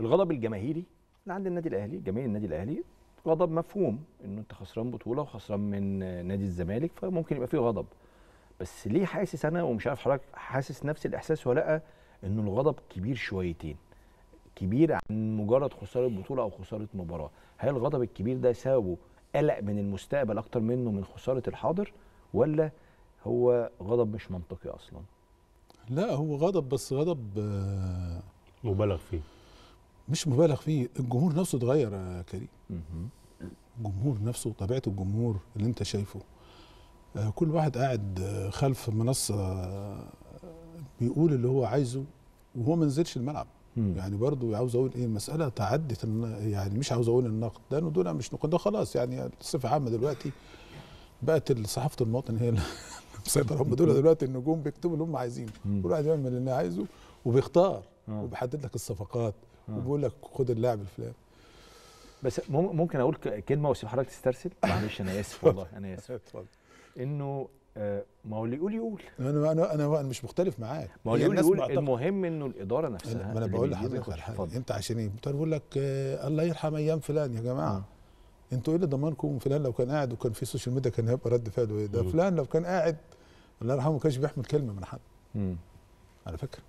الغضب الجماهيري اللي عند النادي الاهلي جماهير النادي الاهلي غضب مفهوم انه انت خسران بطوله وخسران من نادي الزمالك فممكن يبقى فيه غضب بس ليه حاسس انا ومش عارف حضرتك حاسس نفس الاحساس ولا لا انه الغضب كبير شويتين كبير عن مجرد خساره بطوله او خساره مباراه هل الغضب الكبير ده سببه قلق من المستقبل اكتر منه من خساره الحاضر ولا هو غضب مش منطقي اصلا لا هو غضب بس غضب آه، مبالغ فيه مش مبالغ فيه الجمهور نفسه اتغير يا كريم الجمهور نفسه طبيعه الجمهور اللي انت شايفه آه، كل واحد قاعد آه، خلف منصه آه، بيقول اللي هو عايزه وهو ما نزلش الملعب مم. يعني برضو عاوز اقول ايه المساله تعدت يعني مش عاوز اقول النقد ده دول مش نقد ده خلاص يعني بصفه عامه دلوقتي بقت صحافه المواطن هي مسيطره هم دول دلوقتي النجوم بيكتبوا اللي هم عايزينه كل واحد بيعمل اللي عايزه وبيختار وبيحدد لك الصفقات آه. وبيقول لك خد اللاعب الفلاني بس ممكن اقول كلمه واسيب حضرتك تسترسل معلش انا اسف والله انا اسف اتفضل انه آه، ما هو اللي يقول يقول انا انا انا مش مختلف معاك ما هو اللي يقول يقول المهم انه الاداره نفسها ما انا بقول لحضرتك انت عشان ايه بقول لك آه، الله يرحم ايام فلان يا جماعه انتوا ايه اللي ضمنكم فلان لو كان قاعد وكان في سوشيال ميديا كان هيبقى رد فعله ايه ده فلان لو كان قاعد الله يرحمه ما كانش بيحمل كلمه من حد على فكره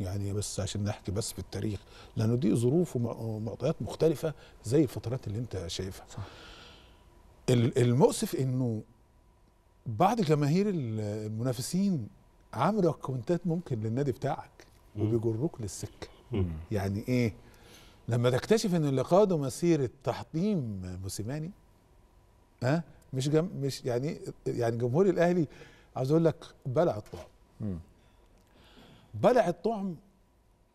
يعني بس عشان نحكي بس في التاريخ لانه دي ظروف ومعطيات مختلفه زي الفترات اللي انت شايفها صح. المؤسف انه بعض جماهير المنافسين عملوا كونتات ممكن للنادي بتاعك وبيجروك للسكه يعني ايه لما تكتشف ان اللي قادوا مسيره تحطيم موسيماني ها أه؟ مش جم مش يعني يعني جمهور الاهلي عاوز اقول لك بلع الطعم بلع الطعم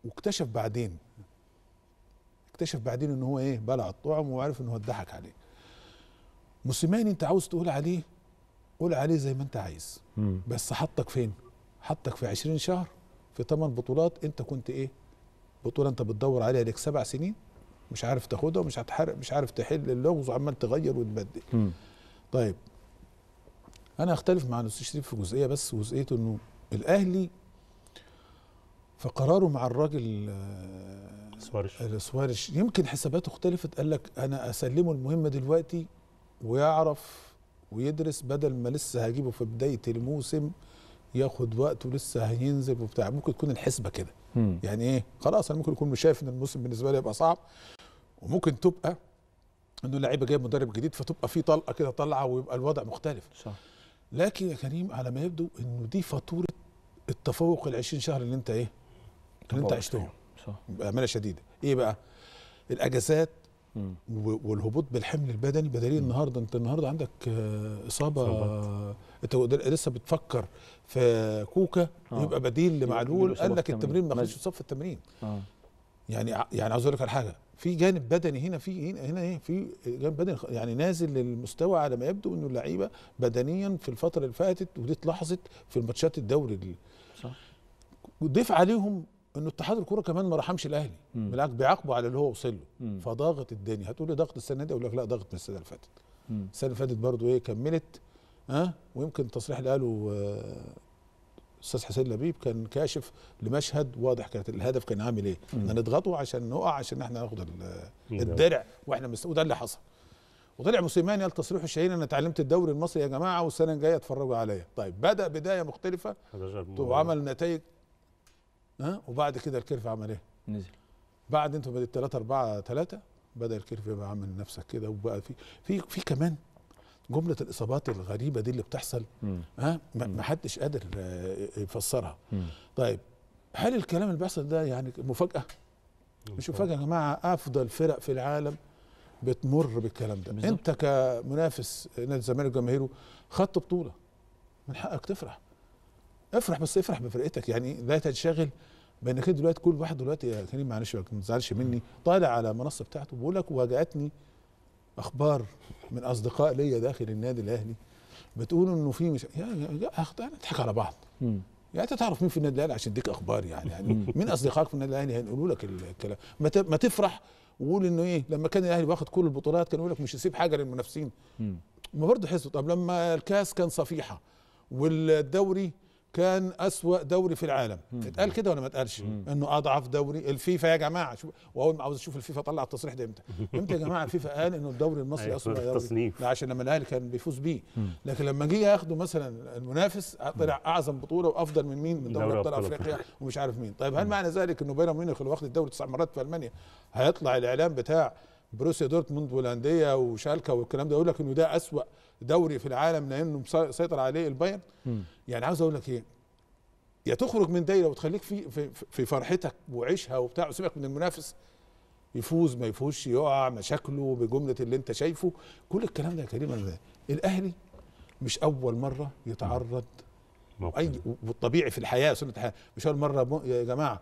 واكتشف بعدين اكتشف بعدين ان هو ايه بلع الطعم وعرف ان هو اتضحك عليه موسيماني انت عاوز تقول عليه قول عليه زي ما انت عايز بس حطك فين حطك في 20 شهر في ثمان بطولات انت كنت ايه بطوله انت بتدور عليها لك سبع سنين مش عارف تاخدها ومش هتحرق مش عارف تحل اللغز وعمال تغير وتبدل طيب انا اختلف مع الاستاذ شريف في جزئيه بس جزئيه انه الاهلي فقراره مع الراجل سوارش آه، سوارش آه، يمكن حساباته اختلفت قال لك انا اسلمه المهمه دلوقتي ويعرف ويدرس بدل ما لسه هجيبه في بدايه الموسم ياخد وقت ولسه هينزل وبتاع ممكن تكون الحسبه كده يعني ايه خلاص انا ممكن اكون مش شايف ان الموسم بالنسبه لي هيبقى صعب وممكن تبقى انه اللعيبه جايب مدرب جديد فتبقى في طلقه كده طالعه ويبقى الوضع مختلف صح لكن يا كريم على ما يبدو انه دي فاتوره التفوق ال 20 شهر اللي انت ايه اللي انت عشتهم بامانه شديده ايه بقى الاجازات والهبوط بالحمل البدني بدليل النهارده انت النهارده عندك آه، اصابه انت لسه بتفكر في كوكا آه. يبقى بديل لمعلول قال لك التمرين ما خدش صف التمرين آه. يعني يعني عاوز اقول لك على حاجه في جانب بدني هنا في هنا هنا ايه في جانب بدني يعني نازل للمستوى على ما يبدو انه اللعيبه بدنيا في الفتره اللي فاتت ودي اتلاحظت في الماتشات الدوري دي صح وضيف عليهم انه اتحاد الكوره كمان ما رحمش الاهلي بالعكس بيعاقبه على اللي هو وصل له فضاغط الدنيا هتقول لي ضغط السنه دي اقول لك لا ضغط من السنه اللي فاتت السنه اللي فاتت برضه ايه كملت ها أه؟ ويمكن التصريح اللي قاله آه، استاذ حسين لبيب كان كاشف لمشهد واضح كانت الهدف كان عامل ايه احنا نضغطه عشان نقع عشان احنا ناخد الدرع واحنا مست... وده اللي حصل وطلع موسيماني قال تصريحه الشهير انا اتعلمت الدوري المصري يا جماعه والسنه الجايه اتفرجوا عليا طيب بدا بدايه مختلفه وعمل نتائج ها وبعد كده الكيرف عمل ايه؟ نزل بعد انتوا بدأت 3 4 3 بدا الكيرف يبقى عامل نفسك كده وبقى في في في كمان جمله الاصابات الغريبه دي اللي بتحصل مم. ها ما حدش قادر آه، يفسرها مم. طيب هل الكلام اللي بيحصل ده يعني مفاجاه مش مفاجاه يا جماعه افضل فرق في العالم بتمر بالكلام ده بالزبط. انت كمنافس نادي الزمالك وجماهيره خدت بطوله من حقك تفرح افرح بس افرح بفرقتك يعني لا تنشغل بانك انت دلوقتي كل واحد دلوقتي يا كريم معلش ما تزعلش مني طالع على المنصه بتاعته بيقول لك واجهتني اخبار من اصدقاء ليا داخل النادي الاهلي بتقول انه في مش يا نضحك على بعض يعني انت تعرف مين في النادي الاهلي عشان اديك اخبار يعني يعني مين اصدقائك في النادي الاهلي هيقولوا لك الكلام ما تفرح وقول انه ايه لما كان الاهلي واخد كل البطولات كان يقول لك مش هسيب حاجه للمنافسين ما برضه حسوا طب لما الكاس كان صفيحه والدوري كان أسوأ دوري في العالم اتقال كده ولا ما اتقالش انه اضعف دوري الفيفا يا جماعه شو واول ما عاوز اشوف الفيفا طلع التصريح ده امتى امتى يا جماعه الفيفا قال انه الدوري المصري أيوة، اسوأ دوري لا عشان لما الاهلي كان بيفوز بيه لكن لما جه ياخده مثلا المنافس طلع اعظم بطوله وافضل من مين من دوري ابطال افريقيا ومش عارف مين طيب هل معنى ذلك انه بايرن ميونخ اللي واخد الدوري تسع مرات في المانيا هيطلع الاعلام بتاع بروسيا دورتموند والأندية وشالكا والكلام ده يقول لك إنه ده أسوأ دوري في العالم لأنه مسيطر عليه البايرن يعني عاوز أقول لك إيه يا تخرج من دايره وتخليك في في, في فرحتك وعيشها وبتاع وسيبك من المنافس يفوز ما يفوزش يقع مشاكله بجمله اللي انت شايفه كل الكلام ده يا كريم الاهلي مش اول مره يتعرض اي والطبيعي في الحياه سنه الحياه مش اول مره يا جماعه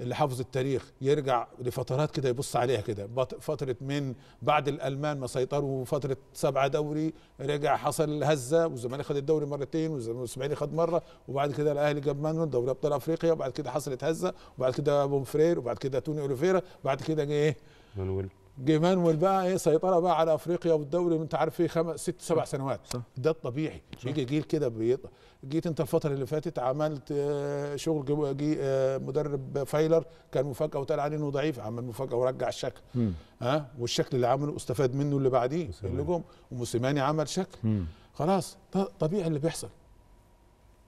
اللي حافظ التاريخ يرجع لفترات كده يبص عليها كده فترة من بعد الألمان ما سيطروا فترة سبعة دوري رجع حصل هزة والزمالك خد الدوري مرتين والإسماعيلي خد مرة وبعد كده الأهلي جاب مانويل دوري أبطال أفريقيا وبعد كده حصلت هزة وبعد كده بومفرير وبعد كده توني أوليفيرا وبعد كده جه إيه؟ مانويل جه بقى ايه سيطره بقى على افريقيا والدوري انت عارف ايه خمس ست سبع سنوات صح. ده الطبيعي صح. يجي جيل كده بيط... جيت انت الفتره اللي فاتت عملت آه، شغل جي, جي آه، مدرب فايلر كان مفاجاه وتقال عليه انه ضعيف عمل مفاجاه ورجع الشكل ها أه؟ والشكل اللي عمله استفاد منه اللي بعديه اللي جم وموسيماني عمل شكل مم. خلاص طبيعي اللي بيحصل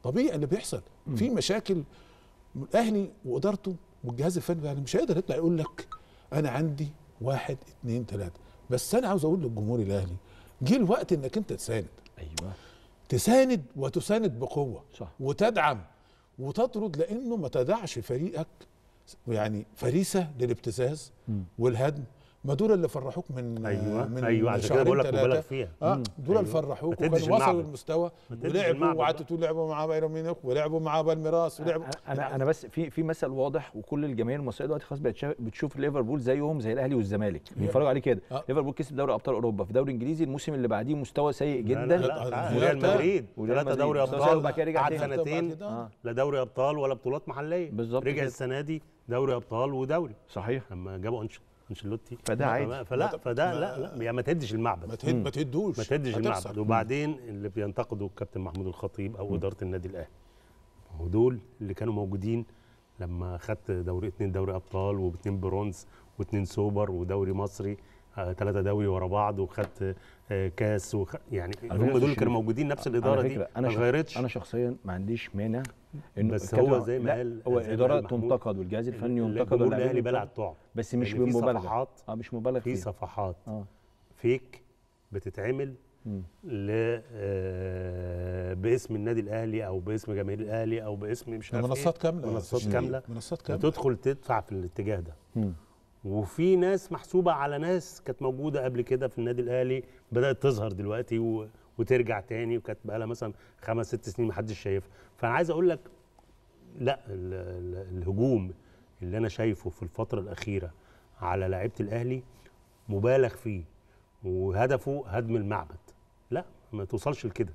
طبيعي اللي بيحصل مم. في مشاكل الاهلي وادارته والجهاز الفني يعني مش هيقدر يطلع يقول لك انا عندي واحد اتنين تلاته بس انا عاوز اقول للجمهور الاهلي جه الوقت انك انت تساند ايوه تساند وتساند بقوه صح. وتدعم وتطرد لانه ما تدعش فريقك يعني فريسه للابتزاز والهدم ما دول اللي فرحوك من ايوه من ايوه عشان كده بقول لك مبالغ فيها اه دول أيوة. اللي فرحوك وكان وصل للمستوى ولعبوا وقعدت تقول لعبوا مع بايرن ميونخ ولعبوا مع بالميراس ولعبوا انا انا بس في في مثل واضح وكل الجماهير المصريه دلوقتي خلاص بقت بتشوف ليفربول زيهم زي الاهلي والزمالك بيتفرجوا عليه كده آه. ليفربول كسب دوري ابطال اوروبا في الدوري الانجليزي الموسم اللي بعديه مستوى سيء جدا وريال مدريد ثلاثه دوري ابطال قعد سنتين آه. لا دوري ابطال ولا بطولات محليه بالظبط رجع السنه دي دوري ابطال ودوري صحيح لما جابوا انشيلوتي انشيلوتي فده عادي فلا فده لا لا يعني ما تهدش المعبد ما, تهد ما تهدوش ما تهدش المعبد وبعدين اللي بينتقدوا الكابتن محمود الخطيب او اداره النادي الاهلي دول اللي كانوا موجودين لما خدت دوري اثنين دوري ابطال واثنين برونز واثنين سوبر ودوري مصري ثلاثه دوري ورا بعض وخدت آه، كاس وخ... يعني هم دول كانوا موجودين نفس الاداره دي ما اتغيرتش انا شخصيا ما عنديش مانع انه بس هو زي ما قال هو الاداره تنتقد والجهاز الفني ينتقد الاهلي بلع الطعم بس مش يعني بمبالغه اه مش مبالغ في صفحات آه. فيك بتتعمل ل آه، باسم النادي الاهلي او باسم جماهير الاهلي او باسم مش عارف منصات إيه. كامله منصات كامله منصات كامله تدخل تدفع في الاتجاه ده وفي ناس محسوبه على ناس كانت موجوده قبل كده في النادي الاهلي بدات تظهر دلوقتي و... وترجع تاني وكانت بقى لها مثلا خمس ست سنين ما حدش شايفها فانا عايز اقول لك لا ال... ال... الهجوم اللي انا شايفه في الفتره الاخيره على لعيبه الاهلي مبالغ فيه وهدفه هدم المعبد لا ما توصلش لكده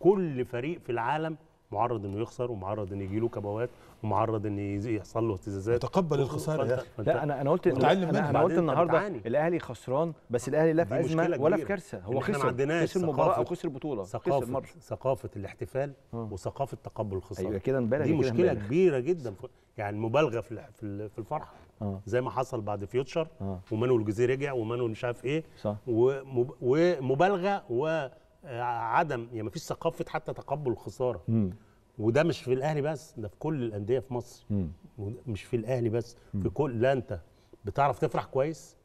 كل فريق في العالم معرض انه يخسر ومعرض انه يجي له كبوات ومعرض انه يحصل له اهتزازات تقبل الخساره يا اخي لا انا انا قلت انا, أنا قلت النهارده الاهلي خسران بس آه، الاهلي لا في ازمه ولا في كارثه هو خسر خسر المباراه او خسر البطوله ثقافه خسر ثقافه الاحتفال آه. وثقافه تقبل الخساره ايوه كده مبالغ دي مشكله مبالغ. كبيره جدا يعني مبالغه في في الفرحه آه. زي ما حصل بعد فيوتشر ومانويل جوزيه رجع ومانويل مش عارف ايه صح. ومبالغه و عدم يعني مفيش ثقافه حتى تقبل الخساره م. وده مش في الاهلي بس ده في كل الانديه في مصر مش في الاهلي بس في كل لا انت بتعرف تفرح كويس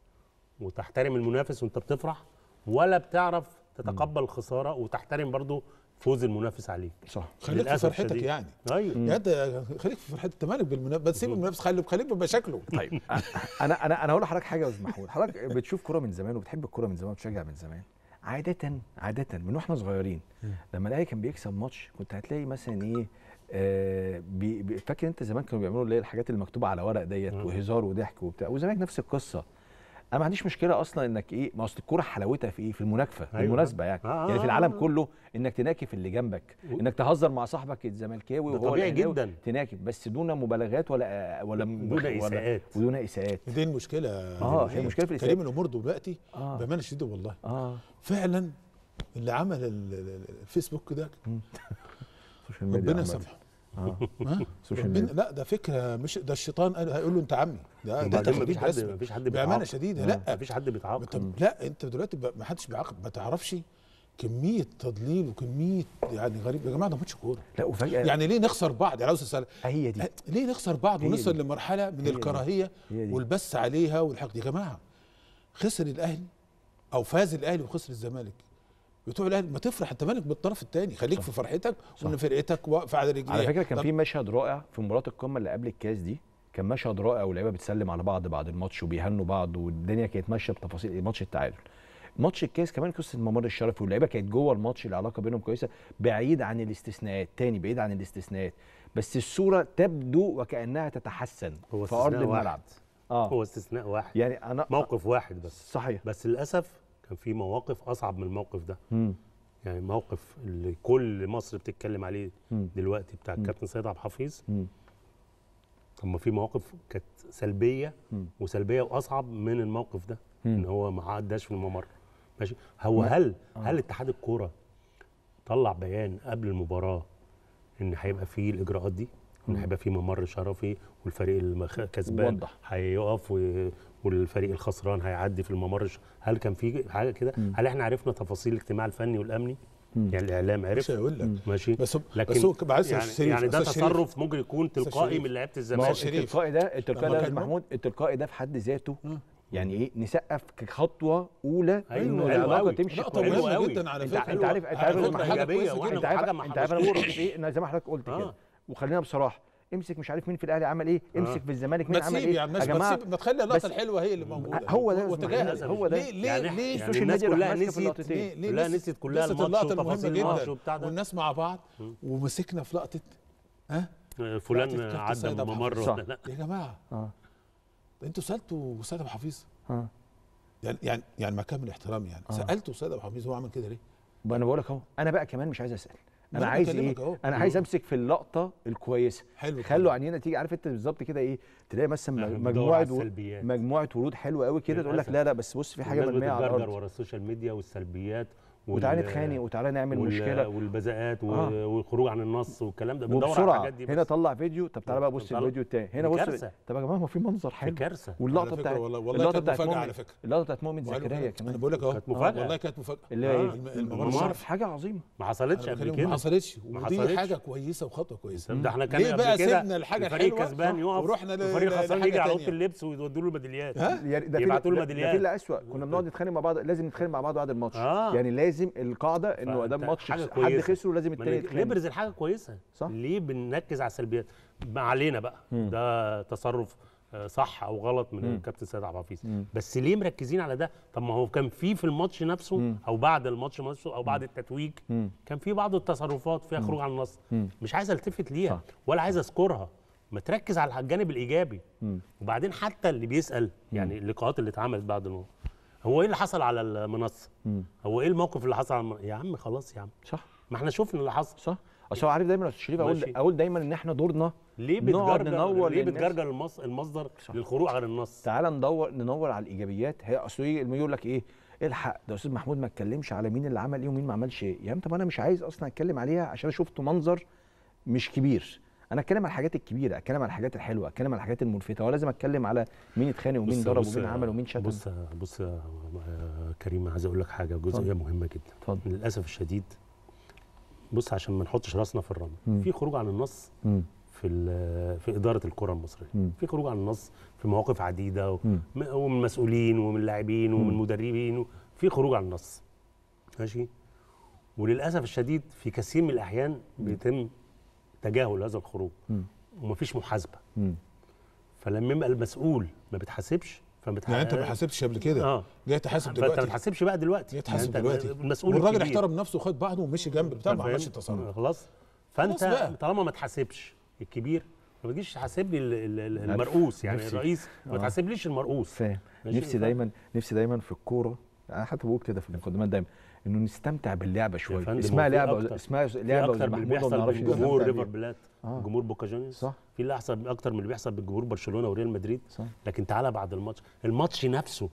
وتحترم المنافس وانت بتفرح ولا بتعرف تتقبل الخساره وتحترم برضو فوز المنافس عليك صح خليك في فرحتك يعني ايوه يعني خليك في فرحتك تمالك بالمنافس بس سيب المنافس خليك خليك بمشاكله طيب انا انا انا هقول لحضرتك حاجه يا استاذ محمود حضرتك بتشوف كوره من زمان وبتحب الكوره من زمان وبتشجع من زمان عاده عاده من واحنا صغيرين لما الاهلي كان بيكسب ماتش كنت هتلاقي مثلا ايه آه بي فاكر انت زمان كانوا بيعملوا اللي هي الحاجات المكتوبه على ورق ديت وهزار وضحك وبتاع والزمالك نفس القصه انا ما عنديش مشكله اصلا انك ايه ما اصل الكوره حلاوتها في ايه في المناكفه أيوة. بالمناسبه يعني آه،, آه يعني في آه، العالم آه. كله انك تناكف اللي جنبك انك تهزر مع صاحبك الزملكاوي وهو طبيعي جدا تناكف بس دون مبالغات ولا ولا دون اساءات ودون اساءات دي المشكله اه هي المشكله في الاساءات كريم الامور دلوقتي آه. بامانه شديده والله آه. فعلا اللي عمل الفيسبوك ده ربنا يسامحه اه لا ده فكره مش ده الشيطان هيقول له انت عمي ده ده مفيش حد مفيش حد بيتعاقب بامانه شديده لا مفيش حد بيتعاقب لا انت دلوقتي ما حدش بيعاقب ما تعرفش كميه تضليل وكميه يعني غريب يا جماعه ده ماتش كوره لا وفجاه يعني ليه نخسر بعض يعني عاوز اسال هي دي ليه نخسر بعض ونصل لمرحله من الكراهيه والبس عليها والحقد يا جماعه خسر الاهلي او فاز الاهلي وخسر الزمالك بتوع الاهلي ما تفرح انت مالك بالطرف الثاني خليك صح. في فرحتك صح. وان فرقتك واقفه على رجليها على فكره كان في مشهد رائع في مباراه القمه اللي قبل الكاس دي كان مشهد رائع واللعيبه بتسلم على بعض بعد الماتش وبيهنوا بعض والدنيا كانت ماشيه بتفاصيل ماتش التعادل ماتش الكاس كمان قصه ممر الشرفي واللعيبه كانت جوه الماتش العلاقه بينهم كويسه بعيد عن الاستثناءات تاني بعيد عن الاستثناءات بس الصوره تبدو وكانها تتحسن هو في ارض الملعب اه هو استثناء واحد يعني انا موقف واحد بس صحيح بس للاسف كان في مواقف اصعب من الموقف ده مم. يعني موقف اللي كل مصر بتتكلم عليه مم. دلوقتي بتاع الكابتن سيد عبد الحفيظ طب ما في مواقف كانت سلبيه مم. وسلبيه واصعب من الموقف ده مم. ان هو ما عداش في الممر ماشي هو مم. هل آه. هل اتحاد الكوره طلع بيان قبل المباراه ان هيبقى فيه الاجراءات دي هيبقى في ممر شرفي والفريق الكسبان هيقف والفريق الخسران هيعدي في الممر هل كان في حاجه كده هل احنا عرفنا تفاصيل الاجتماع الفني والامني يعني الاعلام عرف مش هيقول لك ماشي بس لكن بس يعني, يعني ده تصرف ممكن يكون تلقائي من لعيبه الزمالك التلقائي ده التلقائي ده محمود التلقائي ده في حد ذاته يعني ايه نسقف كخطوه اولى أيوة انه العلاقه تمشي نقطه مهمه جدا على فكره انت عارف انت عارف انت عارف انت عارف إيه؟ زي ما حضرتك قلت آه. كده وخلينا بصراحه امسك مش عارف مين في الاهلي عمل ايه آه. امسك في الزمالك مين عمل ايه يعني يا جماعه ما تخلي اللقطه الحلوه هي اللي موجوده هو ده وتجاهل هو ده ليه ليه يعني ليه يعني الناس كلها نسيت ليه ليه كلها نسيت كلها اللقطه المهمه جدا والناس مع بعض ومسكنا في لقطه ها آه، فلان عدى الممر ولا لا يا جماعه اه انتوا سالتوا السيد ابو حفيظ اه يعني يعني يعني مع كامل احترامي يعني آه. سالتوا السيد ابو حفيظ هو عمل كده ليه؟ انا بقول لك اهو انا بقى كمان مش عايز اسال إيه؟ انا عايز ايه أوه. انا عايز امسك في اللقطه الكويسه حلو خلوا عينينا تيجي عارف انت بالظبط كده ايه تلاقي مثلا مجموعه و... مجموعه ورود حلوه قوي كده تقول لك لا لا بس بص في حاجه مرميه على الارض ورا السوشيال ميديا والسلبيات وتعالى نتخانق وتعالى نعمل وال... مشكله والبزقات آه. والخروج عن النص والكلام ده بندور على الحاجات دي بس. هنا طلع فيديو طب تعالى بقى بص الفيديو التاني هنا بص طب يا جماعه هو في منظر حلو كارثه واللقطه بتاعت اللقطه بتاعت مفاجاه على فكره اللقطه بتاعت مؤمن زكريا كمان انا بقول لك اهو كانت مفاجاه والله كانت مفاجاه اللي هي آه، إيه؟ الممر حاجه عظيمه ما حصلتش قبل كده ما حصلتش ودي حاجه كويسه وخطوه كويسه ده احنا كان قبل كده سيبنا الحاجه الحلوه الفريق كسبان يقف ورحنا الفريق خسران يجي على اوضه اللبس ويودوا له الميداليات يبعتوا له الميداليات ده في اسوء كنا بنقعد نتخانق مع بعض لازم نتخانق مع بعض بعد الماتش يعني لازم لازم القاعده انه ده ماتش حد خسره لازم التاني نبرز الحاجه كويسه صح ليه بنركز على السلبيات ما علينا بقى مم. ده تصرف آه، صح او غلط من الكابتن سيد عبد الحفيظ بس ليه مركزين على ده طب ما هو كان في في الماتش نفسه مم. او بعد الماتش نفسه او بعد التتويج مم. كان في بعض التصرفات فيها خروج عن النص مش عايز التفت ليها صح. ولا عايز اذكرها ما تركز على الجانب الايجابي وبعدين حتى اللي بيسال يعني اللقاءات اللي اتعملت بعد هو ايه اللي حصل على المنصه؟ مم. هو ايه الموقف اللي حصل على المنصة؟ يا عم خلاص يا عم صح ما احنا شفنا اللي حصل صح اصل هو عارف دايما يا استاذ شريف اقول اقول دايما ان احنا دورنا ليه بتجرجر ننور ليه بتجرجر المصدر صح. للخروج عن النص تعال ندور ننور على الايجابيات هي اصل يقول لك ايه الحق ده استاذ محمود ما اتكلمش على مين اللي عمل ايه ومين ما عملش ايه يا عم طب انا مش عايز اصلا اتكلم عليها عشان شفت منظر مش كبير انا اتكلم على الحاجات الكبيره اتكلم على الحاجات الحلوه اتكلم على الحاجات الملفته ولازم اتكلم على مين اتخانق ومين ضرب ومين عمل ومين شتم بص بص يا كريم عايز اقول لك حاجه جزئيه مهمه جدا طبعا. للاسف الشديد بص عشان ما نحطش راسنا في الرمل في خروج عن النص م. في في اداره الكره المصريه في خروج عن النص في مواقف عديده ومن مسؤولين ومن لاعبين ومن مدربين في خروج عن النص ماشي وللاسف الشديد في كثير من الاحيان بيتم تجاهل هذا الخروج ومفيش محاسبه فلما يبقى المسؤول ما بيتحاسبش فما يعني انت ما حاسبتش قبل كده آه. جاي تحاسب دلوقتي انت ما تحاسبش بقى دلوقتي جاي يعني تحاسب يعني دلوقتي المسؤول والراجل احترم نفسه وخد بعضه ومشي جنب بتاع ما عملش التصرف خلاص فانت طالما ما تحاسبش الكبير ما تجيش تحاسب لي المرؤوس يعني نفسي. الرئيس ما آه. تحاسبليش المرؤوس فاهم نفسي دايما نفسي دايما في الكوره انا حتى بقول كده في المقدمات دايما انه نستمتع باللعبه شويه اسمها لعبه اسمها لعبه اكتر من اللي بيحصل جمهور ريفر بلات آه. جمهور بوكا جونيورز صح في اللي احسن اكتر من اللي بيحصل بالجمهور برشلونه وريال مدريد صح. لكن تعالى بعد الماتش الماتش نفسه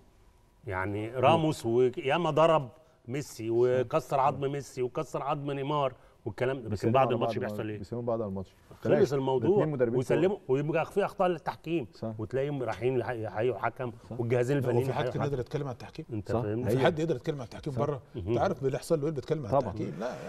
يعني راموس وياما ضرب ميسي وكسر عظم ميسي وكسر عظم نيمار والكلام ده بس بعد الماتش بيحصل ايه؟ بيسلموا بعد الماتش خلص الموضوع ويسلموا ويبقى في اخطاء للتحكيم وتلاقيهم رايحين يحيوا حكم والجهازين الفنيين في حد يقدر يتكلم عن التحكيم؟ انت فاهمني؟ في حد يقدر يتكلم عن التحكيم بره؟ انت عارف اللي بيحصل له ايه بيتكلم عن التحكيم؟ لا